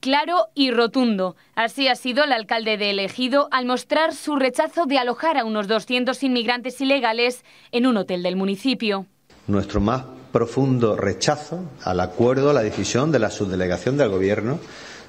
claro y rotundo. Así ha sido el alcalde de Elegido al mostrar su rechazo de alojar a unos 200 inmigrantes ilegales en un hotel del municipio. Nuestro más profundo rechazo al acuerdo, a la decisión de la subdelegación del Gobierno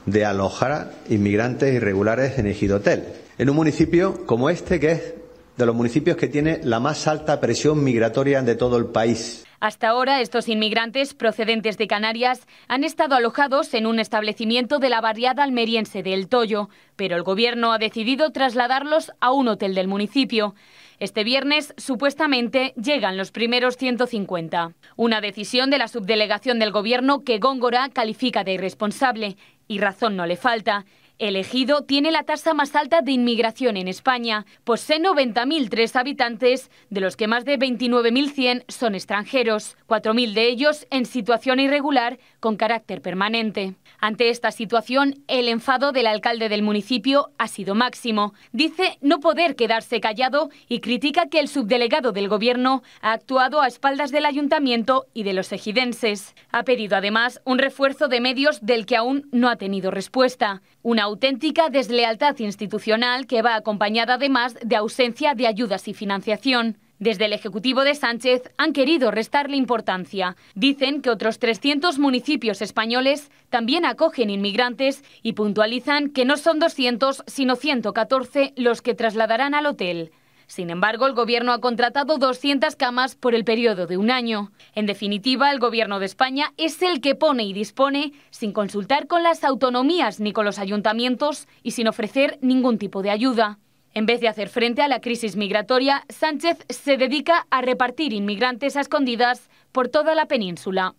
de alojar a inmigrantes irregulares en Ejido Hotel, en un municipio como este que es de los municipios que tiene la más alta presión migratoria de todo el país. Hasta ahora, estos inmigrantes procedentes de Canarias han estado alojados en un establecimiento de la barriada almeriense de El Toyo, pero el gobierno ha decidido trasladarlos a un hotel del municipio. Este viernes, supuestamente, llegan los primeros 150. Una decisión de la subdelegación del gobierno que Góngora califica de irresponsable. Y razón no le falta. El ejido tiene la tasa más alta de inmigración en España. Posee 90.003 habitantes, de los que más de 29.100 son extranjeros, 4.000 de ellos en situación irregular con carácter permanente. Ante esta situación, el enfado del alcalde del municipio ha sido máximo. Dice no poder quedarse callado y critica que el subdelegado del gobierno ha actuado a espaldas del ayuntamiento y de los ejidenses. Ha pedido además un refuerzo de medios del que aún no ha tenido respuesta. Una auténtica deslealtad institucional que va acompañada además de ausencia de ayudas y financiación. Desde el Ejecutivo de Sánchez han querido restarle importancia. Dicen que otros 300 municipios españoles también acogen inmigrantes y puntualizan que no son 200 sino 114 los que trasladarán al hotel. Sin embargo, el Gobierno ha contratado 200 camas por el periodo de un año. En definitiva, el Gobierno de España es el que pone y dispone sin consultar con las autonomías ni con los ayuntamientos y sin ofrecer ningún tipo de ayuda. En vez de hacer frente a la crisis migratoria, Sánchez se dedica a repartir inmigrantes a escondidas por toda la península.